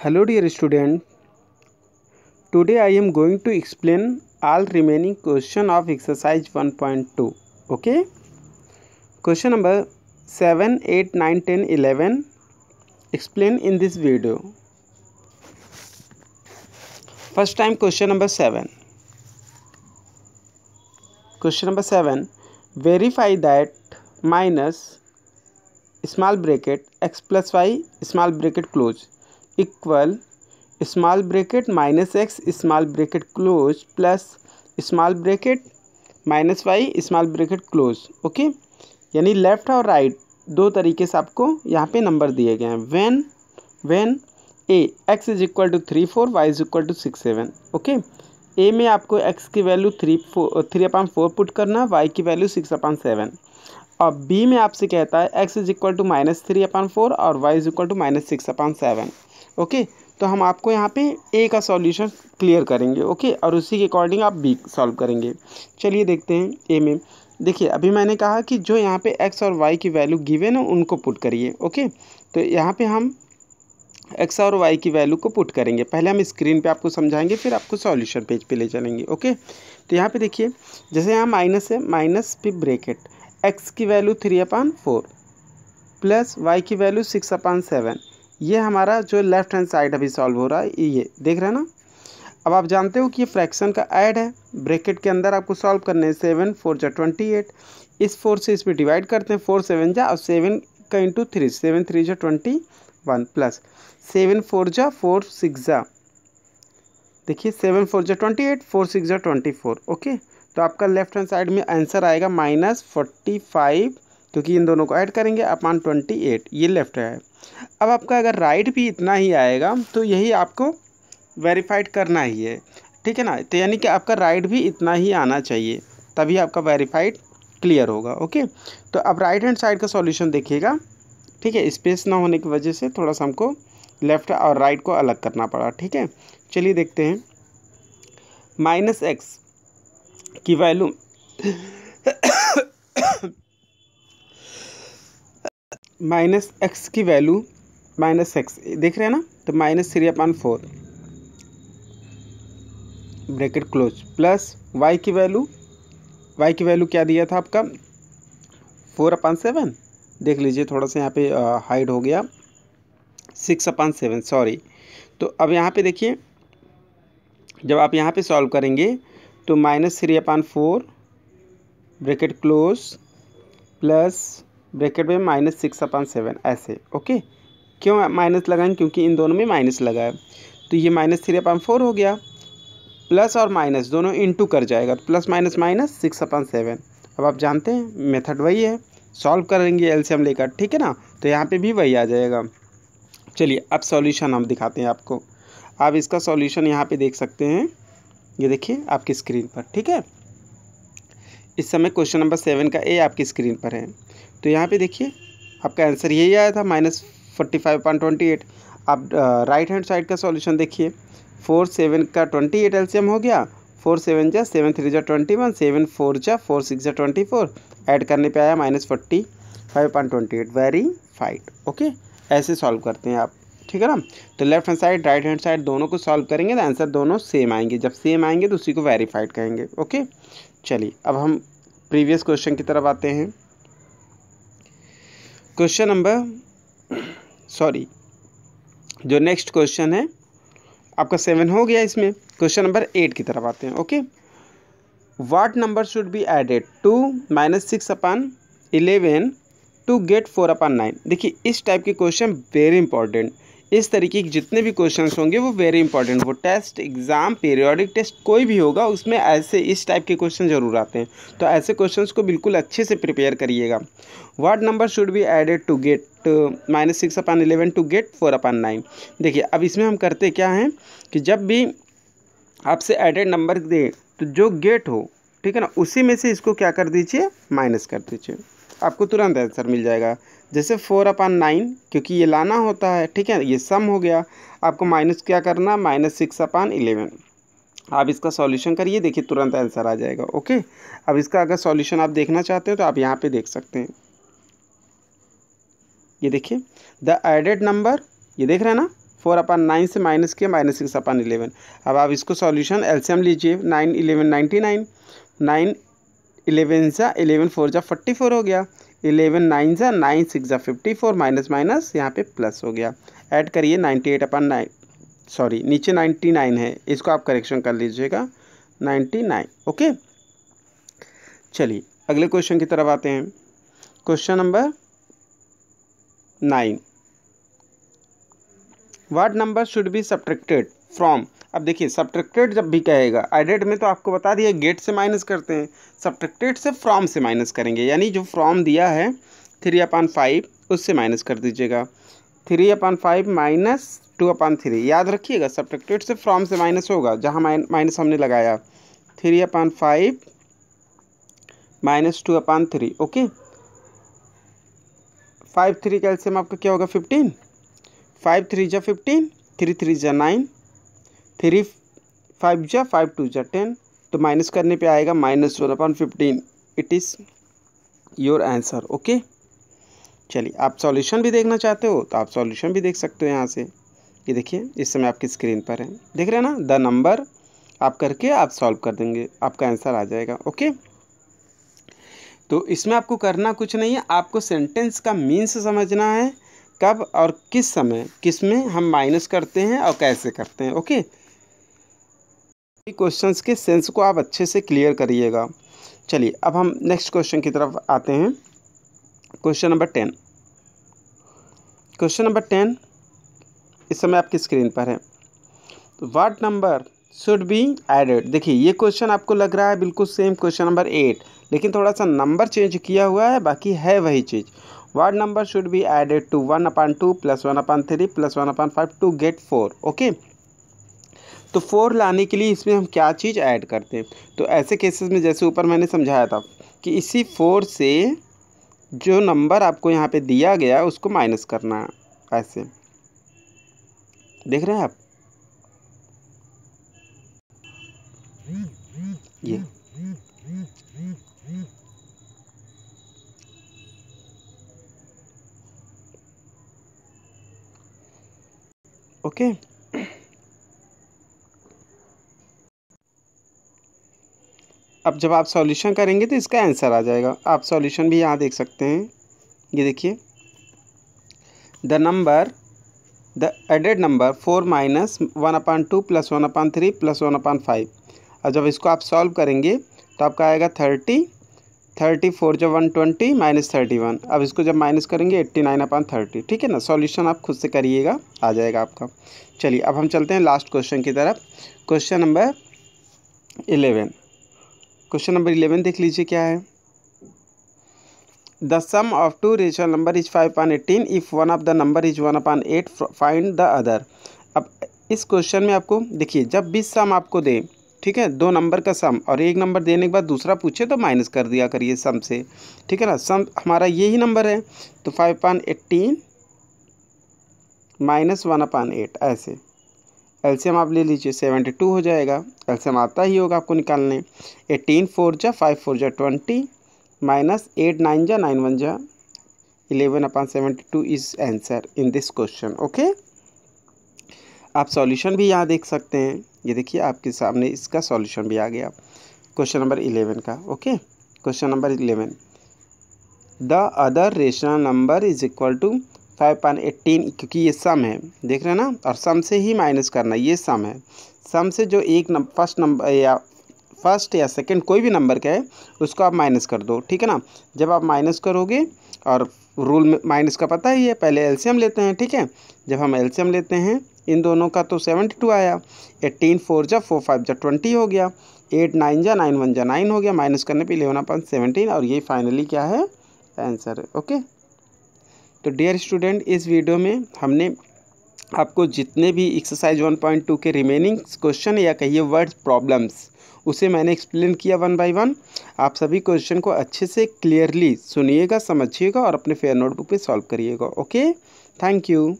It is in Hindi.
hello dear student today i am going to explain all remaining question of exercise 1.2 okay question number 7 8 9 10 11 explain in this video first time question number 7 question number 7 verify that minus small bracket x plus y small bracket close equal small bracket minus x small bracket close plus small bracket minus y small bracket close okay यानी लेफ़्ट और राइट right, दो तरीके से आपको यहाँ पे नंबर दिए गए हैं when when a x is equal to three four y is equal to six seven okay a में आपको एक्स की value three four three upon four put करना वाई की वैल्यू सिक्स अपॉन सेवन और बी में आपसे कहता है x is equal to minus three upon four और y is equal to minus six upon seven okay तो हम आपको यहाँ पे ए का सॉल्यूशन क्लियर करेंगे ओके और उसी के अकॉर्डिंग आप बी सॉल्व करेंगे चलिए देखते हैं ए में देखिए अभी मैंने कहा कि जो यहाँ पे एक्स और वाई की वैल्यू गिवेन है उनको पुट करिए ओके तो यहाँ पे हम एक्स और वाई की वैल्यू को पुट करेंगे पहले हम स्क्रीन पे आपको समझाएंगे फिर आपको सॉल्यूशन पेज पे ले चलेंगे ओके तो यहाँ पे देखिए जैसे यहाँ माइनस है माइनस फिर ब्रेकेट एक्स की value three upon four plus y की वैल्यू सिक्स अपान सेवन ये हमारा जो लेफ्ट हैंड साइड अभी सॉल्व हो रहा है ये देख रहे हैं ना अब आप जानते हो कि ये फ्रैक्शन का ऐड है ब्रैकेट के अंदर आपको सॉल्व करने हैं सेवन फोर जा ट्वेंटी एट इस फोर से इसमें डिवाइड करते हैं फोर सेवन जा और सेवन का इंटू थ्री सेवन थ्री जा twenty one plus seven four जा फोर सिक्स जा देखिए सेवन फोर जा ट्वेंटी एट फोर सिक्स जा ट्वेंटी फोर ओके तो आपका लेफ्ट हैंड साइड में आंसर आएगा माइनस फोर्टी फाइव क्योंकि इन दोनों को ऐड करेंगे अपान ट्वेंटी एट ये लेफ़्ट है अब आपका अगर राइट भी इतना ही आएगा तो यही आपको वेरीफाइड करना ही है ठीक है ना तो यानी कि आपका राइट भी इतना ही आना चाहिए तभी आपका वेरीफाइड क्लियर होगा ओके तो अब राइट हैंड साइड का सॉल्यूशन देखिएगा ठीक है स्पेस ना होने की वजह से थोड़ा सा हमको लेफ़्ट और राइट को अलग करना पड़ा ठीक है चलिए देखते हैं माइनस एक्स की वैल्यू माइनस एक्स की वैल्यू माइनस एक्स देख रहे हैं ना तो minus three upon four bracket close plus y की वैल्यू वाई की वैल्यू क्या दिया था आपका फोर अपान सेवन देख लीजिए थोड़ा सा यहाँ पे हाइड हो गया सिक्स अपान सेवन सॉरी तो अब यहाँ पे देखिए जब आप यहाँ पे सॉल्व करेंगे तो minus three upon four bracket close plus bracket में माइनस सिक्स अपन सेवन ऐसे ओके क्यों माइनस लगाएंगे क्योंकि इन दोनों में माइनस लगा है तो ये माइनस थ्री अपन फोर हो गया प्लस और माइनस दोनों इंटू कर जाएगा तो plus minus minus six upon seven अब आप जानते हैं मेथड वही है सॉल्व करेंगे एलसीएम लेकर ठीक है ना तो यहाँ पे भी वही आ जाएगा चलिए अब सॉल्यूशन हम दिखाते हैं आपको आप इसका सॉल्यूशन यहाँ पे देख सकते हैं ये देखिए आपकी स्क्रीन पर ठीक है इस समय क्वेश्चन नंबर सेवन का ए आपकी स्क्रीन पर है तो यहाँ पे देखिए आपका आंसर यही आया था minus forty five point twenty eight आप राइट हैंड साइड का सॉल्यूशन देखिए फोर सेवन का ट्वेंटी एट एल्सियम हो गया फोर सेवन जा सेवन थ्री जा ट्वेंटी वन सेवन फोर जा फोर सिक्स जा ट्वेंटी फोर ऐड करने पे आया minus forty five point twenty eight very fight okay ऐसे सॉल्व करते हैं आप ठीक है ना तो left hand side right hand side दोनों को सॉल्व करेंगे तो आंसर दोनों सेम आएंगे जब सेम आएंगे तो उसी को वेरीफाइड कहेंगे ओके चलिए अब हम प्रीवियस क्वेश्चन की तरफ आते हैं क्वेश्चन नंबर सॉरी जो नेक्स्ट क्वेश्चन है आपका सेवन हो गया इसमें क्वेश्चन नंबर एट की तरफ आते हैं okay what number should be added to minus six upon eleven to get four upon nine देखिए इस टाइप के क्वेश्चन वेरी इंपॉर्टेंट इस तरीके के जितने भी क्वेश्चंस होंगे वो वेरी इंपॉर्टेंट वो टेस्ट एग्ज़ाम पीरियोडिक टेस्ट कोई भी होगा उसमें ऐसे इस टाइप के क्वेश्चन ज़रूर आते हैं तो ऐसे क्वेश्चंस को बिल्कुल अच्छे से प्रिपेयर करिएगा what number should be added to get minus six upon eleven to get four upon nine देखिए अब इसमें हम करते क्या हैं कि जब भी आपसे एडेड नंबर दें तो जो गेट हो ठीक है ना उसी में से इसको क्या कर दीजिए माइनस कर दीजिए आपको तुरंत आंसर मिल जाएगा जैसे फोर अपान नाइन क्योंकि ये लाना होता है ठीक है ये सम हो गया आपको माइनस क्या करना माइनस सिक्स अपान इलेवन आप इसका सॉल्यूशन करिए देखिए तुरंत आंसर आ जाएगा ओके अब इसका अगर सॉल्यूशन आप देखना चाहते हो तो आप यहाँ पे देख सकते हैं ये देखिए द एडेड नंबर ये देख रहे हैं ना फोर अपान नाइन से माइनस किया माइनस सिक्स अपान इलेवन अब आप इसको सॉल्यूशन एल्सियम लीजिए nine eleven ninety nine nine eleven सा इलेवन फोर जा फोर्टी फोर हो गया इलेवन नाइन ज़ा नाइन सिक्स ज़ा फिफ्टी फोर माइनस माइनस यहाँ पे प्लस हो गया ऐड करिए ninety eight upon nine sorry नीचे नाइन्टी नाइन है इसको आप करेक्शन कर लीजिएगा नाइन्टी नाइन ओके चलिए अगले क्वेश्चन की तरफ आते हैं question number nine what number should be subtracted from अब देखिए सब्ट्रेक्टेड जब भी कहेगा एडेड में तो आपको बता दिया गेट से माइनस करते हैं सब्ट्रेक्टेड से फ्रॉम से माइनस करेंगे यानी जो फ्रॉम दिया है थ्री अपान फाइव उससे माइनस कर दीजिएगा three upon five minus two upon three याद रखिएगा सब्ट्रेक्टेड से फ्रॉम से माइनस होगा जहाँ माइनस हमने लगाया three upon five minus two upon three okay five three LCM आपका क्या होगा फिफ्टीन फाइव थ्री जा फिफ्टीन थ्री थ्री जा नाइन थ्री फाइव जा फाइव टू जा टेन तो माइनस करने पे आएगा minus one upon fifteen it is your answer okay चलिए आप सॉल्यूशन भी देखना चाहते हो तो आप सॉल्यूशन भी देख सकते हो यहाँ से ये देखिए इस समय आपकी स्क्रीन पर है देख रहे हैं ना द नंबर आप करके आप सॉल्व कर देंगे आपका आंसर आ जाएगा ओके तो इसमें आपको करना कुछ नहीं है आपको सेंटेंस का मीन्स समझना है कब और किस समय किस में हम माइनस करते हैं और कैसे करते हैं ओके क्वेश्चंस के सेंस को आप अच्छे से क्लियर करिएगा चलिए अब हम नेक्स्ट क्वेश्चन की तरफ आते हैं question number ten question number ten इस समय आपकी स्क्रीन पर है what number should be added देखिए ये क्वेश्चन आपको लग रहा है बिल्कुल सेम क्वेश्चन नंबर एट लेकिन थोड़ा सा नंबर चेंज किया हुआ है बाकी है वही चीज़ what number should be added to one upon two plus one upon three plus one upon five to get four okay तो फोर लाने के लिए इसमें हम क्या चीज़ ऐड करते हैं तो ऐसे केसेस में जैसे ऊपर मैंने समझाया था कि इसी फोर से जो नंबर आपको यहाँ पे दिया गया उसको माइनस करना है ऐसे देख रहे हैं आप ये ओके okay. अब जब आप सॉल्यूशन करेंगे तो इसका आंसर आ जाएगा आप सॉल्यूशन भी यहाँ देख सकते हैं ये देखिए the number the added number four minus one upon two plus one upon three plus one upon five और जब इसको आप सॉल्व करेंगे तो आपका आएगा थर्टी थर्टी फोर जब one twenty minus thirty one अब इसको जब माइनस करेंगे एट्टी नाइन अपान थर्टी ठीक है ना सॉल्यूशन आप खुद से करिएगा आ जाएगा आपका चलिए अब हम चलते हैं लास्ट क्वेश्चन की तरफ question number eleven question number eleven देख लीजिए क्या है the sum of two rational number is five point eighteen if one of the number is one upon eight find the other अब इस क्वेश्चन में आपको देखिए जब भी सम आपको दें ठीक है दो नंबर का सम और एक नंबर देने के बाद दूसरा पूछे तो माइनस कर दिया करिए सम से ठीक है ना सम हमारा यही नंबर है तो five point eighteen minus one upon eight ऐसे एल्शियम आप ले लीजिए सेवेंटी टू हो जाएगा एल्शियम आता ही होगा आपको निकालने एटीन फोर जा फाइव फोर जा ट्वेंटी माइनस एट नाइन जा नाइन वन जा eleven upon seventy two is answer in this question okay आप सॉल्यूशन भी यहाँ देख सकते हैं ये देखिए आपके सामने इसका सॉल्यूशन भी आ गया क्वेश्चन नंबर इलेवन का okay question number eleven the other rational number is equal to five upon eighteen क्योंकि ये सम है देख रहे हैं ना और सम से ही माइनस करना ये सम है सम से जो एक नंबर फर्स्ट नंबर या फर्स्ट या सेकंड कोई भी नंबर का है उसको आप माइनस कर दो ठीक है ना जब आप माइनस करोगे और रूल में माइनस का पता ही है पहले एलसीएम लेते हैं ठीक है जब हम एलसीएम लेते हैं इन दोनों का तो सेवेंटी टू आया एट्टीन फोर जा फोर फाइव जा ट्वेंटी हो गया एट नाइन जा नाइन वन जा नाइन हो गया माइनस करने पर लेना अपन सेवनटीन और ये फाइनली क्या है आंसर है ओके तो डियर स्टूडेंट इस वीडियो में हमने आपको जितने भी एक्सरसाइज 1.2 के रिमेनिंग क्वेश्चन या कहिए वर्ड्स प्रॉब्लम्स उसे मैंने एक्सप्लेन किया वन बाय वन आप सभी क्वेश्चन को अच्छे से क्लियरली सुनिएगा समझिएगा और अपने फेयर नोटबुक पे सॉल्व करिएगा ओके थैंक यू